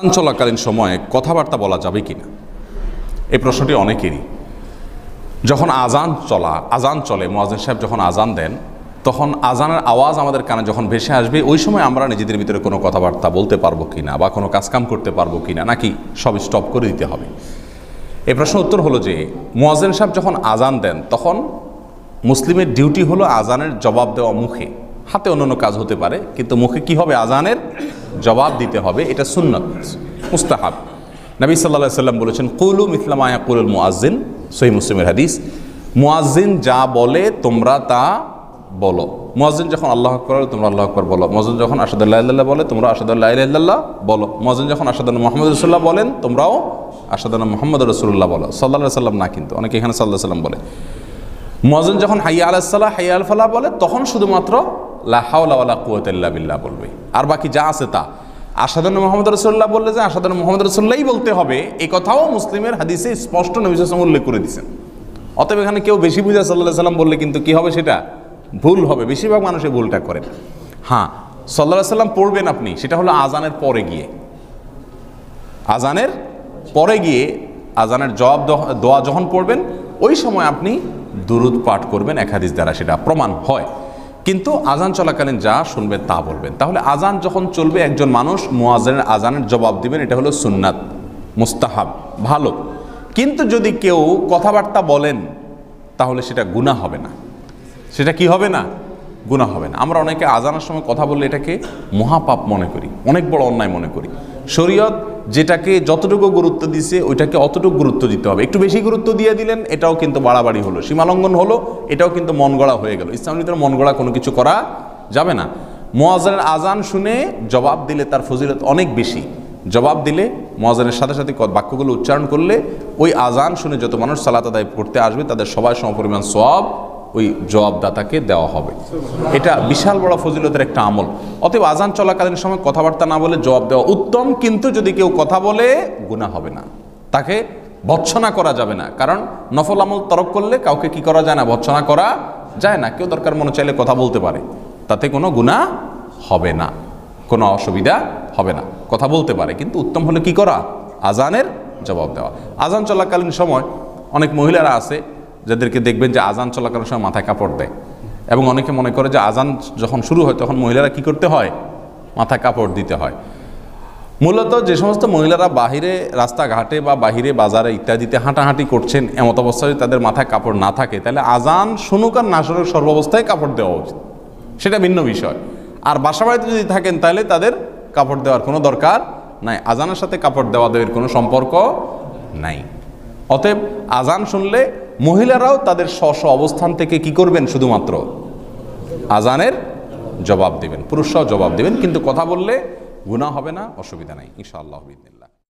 সন্তান চলাকালীন সময়ে কথাবার্তা বলা যাবে কি না এই প্রশ্নটি অনেকেরই যখন আজান চলা আজান চলে মোয়াজিন সাহেব যখন আজান দেন তখন আজানের আওয়াজ আমাদের কানে যখন ভেসে আসবে ওই সময় আমরা নিজেদের ভিতরে কোনো কথাবার্তা বলতে পারবো কি না বা কোনো কাজকাম করতে পারবো কি না নাকি সব স্টপ করে দিতে হবে এ প্রশ্ন উত্তর হলো যে মোয়াজিন সাহেব যখন আজান দেন তখন মুসলিমের ডিউটি হলো আজানের জবাব দেওয়া মুখে হাতে অন্য কাজ হতে পারে কিন্তু মুখে কি হবে আজানের জবাব দিতে হবে এটা সুন্নত মুস্তাহাব নবী সাল্লা সাল্লাম বলেছেন কুলু ইসলামায়া কুলুল মুআজিন সহি মুসলিমের হাদিস মুআজিন যা বলে তোমরা তা বলো মুআজিন যখন আল্লাহ আকবর বলে তোমরা আল্লাহ আকবর বলো মুআজিন যখন আসাদুল্লাহ বলে তোমরা আসাদুল্লাহ ইল্লাহ বলো মুআজিন যখন আসাদ মোহাম্মদ রসুল্লাহ বলেন তোমরাও আসাদ মোহাম্মদ রসুল্লাহ বলো সাল্লাহ সাল্লাম না কিন্তু অনেকে এখানে সাল্লাহ সাল্লাম বলে মুআজিন যখন হাইয়া আলাহ সাল্লাহ হাইয়া আল বলে তখন শুধুমাত্র লাহাওয়ালা কুয়াতাল্লা বিল্লা বলবে আর বাকি যা আছে তা আসাদন মোহাম্মদ রসোল্লাহ বললে যে আসাদন মোহাম্মদ রসোল্লাই বলতে হবে এ কথাও মুসলিমের হাদিসে স্পষ্ট নবিসাম উল্লেখ করে দিয়েছেন অতএব এখানে কেউ বেশি বুঝা সাল্লাহ সাল্লাম বললে কিন্তু কি হবে সেটা ভুল হবে বেশিরভাগ এই ভুলটা করেন হ্যাঁ সাল্লাহ সাল্লাম পড়বেন আপনি সেটা হলো আজানের পরে গিয়ে আজানের পরে গিয়ে আজানের জবাব দোয়া যখন পড়বেন ওই সময় আপনি দুরুদ পাঠ করবেন এক দ্বারা সেটা প্রমাণ হয় কিন্তু আজান চলাকালীন যা শুনবেন তা বলবেন তাহলে আজান যখন চলবে একজন মানুষ মোয়াজানের আজানের জবাব দিবেন এটা হলো সুন্নাত মুস্তাহাব ভালো কিন্তু যদি কেউ কথাবার্তা বলেন তাহলে সেটা গুণা হবে না সেটা কি হবে না গুণা হবে না আমরা অনেকে আজানের সময় কথা বললে এটাকে মহাপাপ মনে করি অনেক বড় অন্যায় মনে করি শরীয়ত যেটাকে যতটুকু গুরুত্ব দিছে ওইটাকে অতটুকু গুরুত্ব দিতে হবে একটু বেশি গুরুত্ব দিয়ে দিলেন এটাও কিন্তু বাড়াবাড়ি হলো সীমালঙ্ঘন হলো এটাও কিন্তু মন গড়া হয়ে গেল ইসলাম ভিতরে মন গড়া কোনো কিছু করা যাবে না মোয়াজানের আজান শুনে জবাব দিলে তার ফজিলত অনেক বেশি জবাব দিলে মোয়াজানের সাথে সাথে বাক্যগুলো উচ্চারণ করলে ওই আজান শুনে যত মানুষ সালাত আদায় করতে আসবে তাদের সবাই সমপরিমাণ সব ওই জবাবদাতাকে দেওয়া হবে এটা বিশাল বড় ফজিলতের একটা আমল অতএব আজান চলাকালীন সময় কথাবার্তা না বলে জবাব দেওয়া উত্তম কিন্তু যদি কেউ কথা বলে গুণা হবে না তাকে ভৎসনা করা যাবে না কারণ নফল আমল তরক করলে কাউকে কি করা যায় না ভৎসনা করা যায় না কেউ দরকার মনে চাইলে কথা বলতে পারে তাতে কোনো গুণা হবে না কোনো অসুবিধা হবে না কথা বলতে পারে কিন্তু উত্তম হলে কি করা আজানের জবাব দেওয়া আজান চলাকালীন সময় অনেক মহিলারা আছে যাদেরকে দেখবেন যে আজান চলাকালীন সময় মাথায় কাপড় দেয় এবং অনেকে মনে করে যে আজান যখন শুরু হয় তখন মহিলারা কি করতে হয় মাথায় কাপড় দিতে হয় মূলত যে সমস্ত মহিলারা বাহিরে রাস্তাঘাটে বা বাহিরে বাজারে ইত্যাদিতে হাঁটাহাঁটি করছেন এমত অবস্থায় তাদের মাথায় কাপড় না থাকে তাহলে আজান শুনুক আর না শুনুক সর্বাবস্থায় কাপড় দেওয়া উচিত সেটা ভিন্ন বিষয় আর বাসা বাড়িতে যদি থাকেন তাহলে তাদের কাপড় দেওয়ার কোনো দরকার নাই আজানের সাথে কাপড় দেওয়া দেওয়ার কোনো সম্পর্ক নাই অতএব আজান শুনলে মহিলারাও তাদের স্ব স্ব অবস্থান থেকে কি করবেন শুধুমাত্র আজানের জবাব দেবেন পুরুষরাও জবাব দেবেন কিন্তু কথা বললে গুণা হবে না অসুবিধা নাই ইনশাআল্লাহ